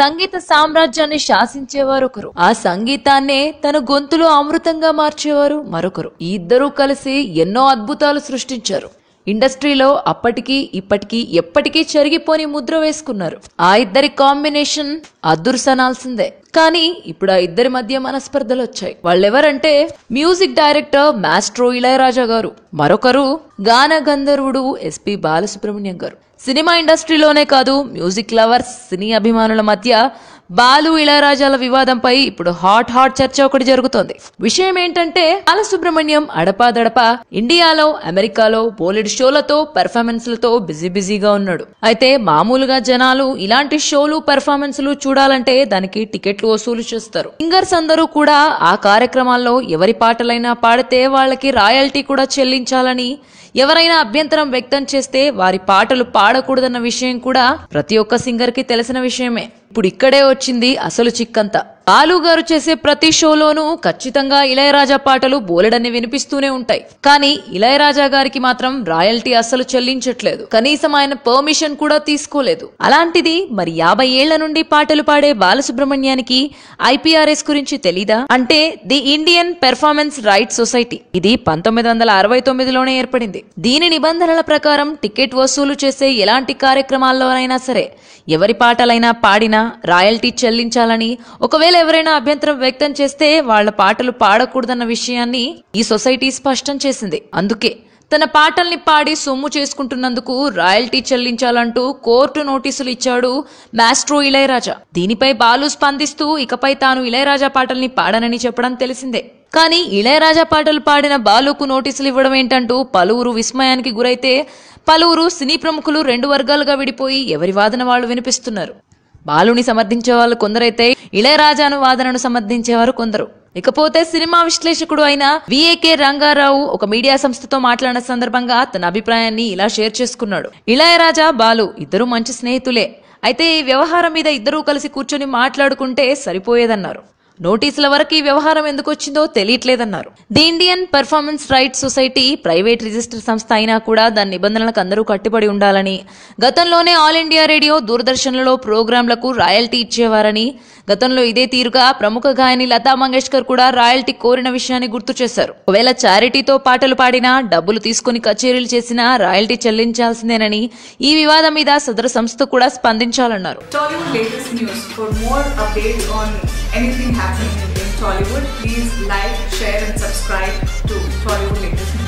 సంగీత సామ్రాజ్యాన్ని శాసించేవారు ఒకరు ఆ సంగీతాన్నే తన గొంతులో అమృతంగా మార్చేవారు మరొకరు ఈ ఇద్దరూ కలిసి ఎన్నో అద్భుతాలు సృష్టించారు ఇండస్ట్రీలో అప్పటికీ ఇప్పటికీ ఎప్పటికీ చెరిగిపోని ముద్ర వేసుకున్నారు ఆ ఇద్దరి కాంబినేషన్ అదుర్సనాల్సిందే కానీ ఇప్పుడు ఆ ఇద్దరి మధ్య మనస్పర్ధలు వచ్చాయి వాళ్ళెవరంటే మ్యూజిక్ డైరెక్టర్ మాస్ట్రో ఇళయరాజా గారు మరొకరు గాన గంధర్వుడు ఎస్పి బాలసుబ్రహ్మణ్యం గారు సినిమా ఇండస్ట్రీలోనే కాదు మ్యూజిక్ లవర్స్ సినీ అభిమానుల మధ్య బాలు ఇళయరాజాల వివాదంపై ఇప్పుడు హాట్ హాట్ చర్చ ఒకటి జరుగుతోంది విషయం ఏంటంటే బాలసుబ్రహ్మణ్యం అడపాదడప ఇండియాలో అమెరికాలో బోలెడ్ షోలతో లతో బిజీ బిజీగా ఉన్నాడు అయితే మామూలుగా జనాలు ఇలాంటి షోలు పెర్ఫార్మెన్స్లు చూడాలంటే దానికి టికెట్లు వసూలు చేస్తారు సింగర్స్ అందరూ కూడా ఆ కార్యక్రమాల్లో ఎవరి పాటలైనా పాడితే వాళ్ళకి రాయల్టీ కూడా చెల్లించాలని ఎవరైనా అభ్యంతరం వ్యక్తం చేస్తే వారి పాటలు పాడకూడదన్న విషయం కూడా ప్రతి ఒక్క సింగర్కి తెలిసిన విషయమే ఇప్పుడిక్కడే వచ్చింది అసలు చిక్కంతా ఆలు గారు చేసే ప్రతి షోలోనూ ఖచ్చితంగా ఇళయరాజా పాటలు బోలెడన్ని వినిపిస్తూనే ఉంటాయి కానీ ఇళయరాజా గారికి మాత్రం రాయల్టీ అస్సలు చెల్లించట్లేదు కనీసం ఆయన పర్మిషన్ కూడా తీసుకోలేదు అలాంటిది మరి యాభై ఏళ్ల నుండి పాటలు పాడే బాలసుబ్రహ్మణ్యానికి ఐపీఆర్ఎస్ గురించి తెలీదా అంటే the Indian performance right society ఇది పంతొమ్మిది వందల అరవై తొమ్మిదిలోనే ఏర్పడింది దీని నిబంధనల ప్రకారం టికెట్ వసూలు చేసే ఎలాంటి కార్యక్రమాల్లోనైనా సరే ఎవరి పాటలైనా పాడినా రాయల్టీ చెల్లించాలని ఒకవేళ ఒకవేళ ఎవరైనా అభ్యంతరం వ్యక్తం చేస్తే వాళ్ల పాటలు పాడకూడదన్న విషయాన్ని ఈ సొసైటీ స్పష్టం చేసింది అందుకే తన పాటల్ని పాడి సొమ్ము చేసుకుంటున్నందుకు రాయల్టీ చెల్లించాలంటూ కోర్టు నోటీసులు ఇచ్చాడు మాస్ట్రో ఇళయరాజా దీనిపై బాలు స్పందిస్తూ ఇకపై తాను ఇళయరాజా పాటల్ని పాడనని చెప్పడం తెలిసిందే కానీ ఇళయరాజా పాటలు పాడిన బాలుకు నోటీసులు ఇవ్వడం ఏంటంటూ పలువురు విస్మయానికి గురైతే పలువురు సినీ ప్రముఖులు రెండు వర్గాలుగా విడిపోయి ఎవరి వాదన వాళ్ళు వినిపిస్తున్నారు బాలుని సమర్థించే వాళ్ళు కొందరైతే ఇళయరాజాను వాదనను సమర్థించేవారు కొందరు ఇకపోతే సినిమా విశ్లేషకుడు అయిన విఏకే రంగారావు ఒక మీడియా సంస్థతో మాట్లాడిన సందర్భంగా తన అభిప్రాయాన్ని ఇలా షేర్ చేసుకున్నాడు ఇళయరాజా బాలు ఇద్దరు మంచి స్నేహితులే అయితే ఈ వ్యవహారం మీద ఇద్దరూ కలిసి కూర్చొని మాట్లాడుకుంటే సరిపోయేదన్నారు నోటీసుల వరకు ఈ వ్యవహారం ఎందుకు వచ్చిందో తెలియట్లేదన్నారు the Indian performance rights society private register సంస్థ అయినా కూడా దాని నిబంధనలకు అందరూ కట్టుబడి ఉండాలని గతంలోనే ఆల్ ఇండియా రేడియో దూరదర్శన్లలో ప్రోగ్రాంలకు రాయల్టీ ఇచ్చేవారని గతంలో ఇదే తీరుగా ప్రముఖ గాయని లతా మంగేష్కర్ కూడా రాయల్టీ కోరిన విషయాన్ని గుర్తు చేశారు ఒకవేళ చారిటీతో పాటలు పాడినా డబ్బులు తీసుకుని కచేరీలు చేసినా రాయల్టీ చెల్లించాల్సిందేనని ఈ వివాదం మీద సదరు సంస్థ కూడా స్పందించాలన్నారు anything happening in Tollywood, please like, share and subscribe to Tollywood Latest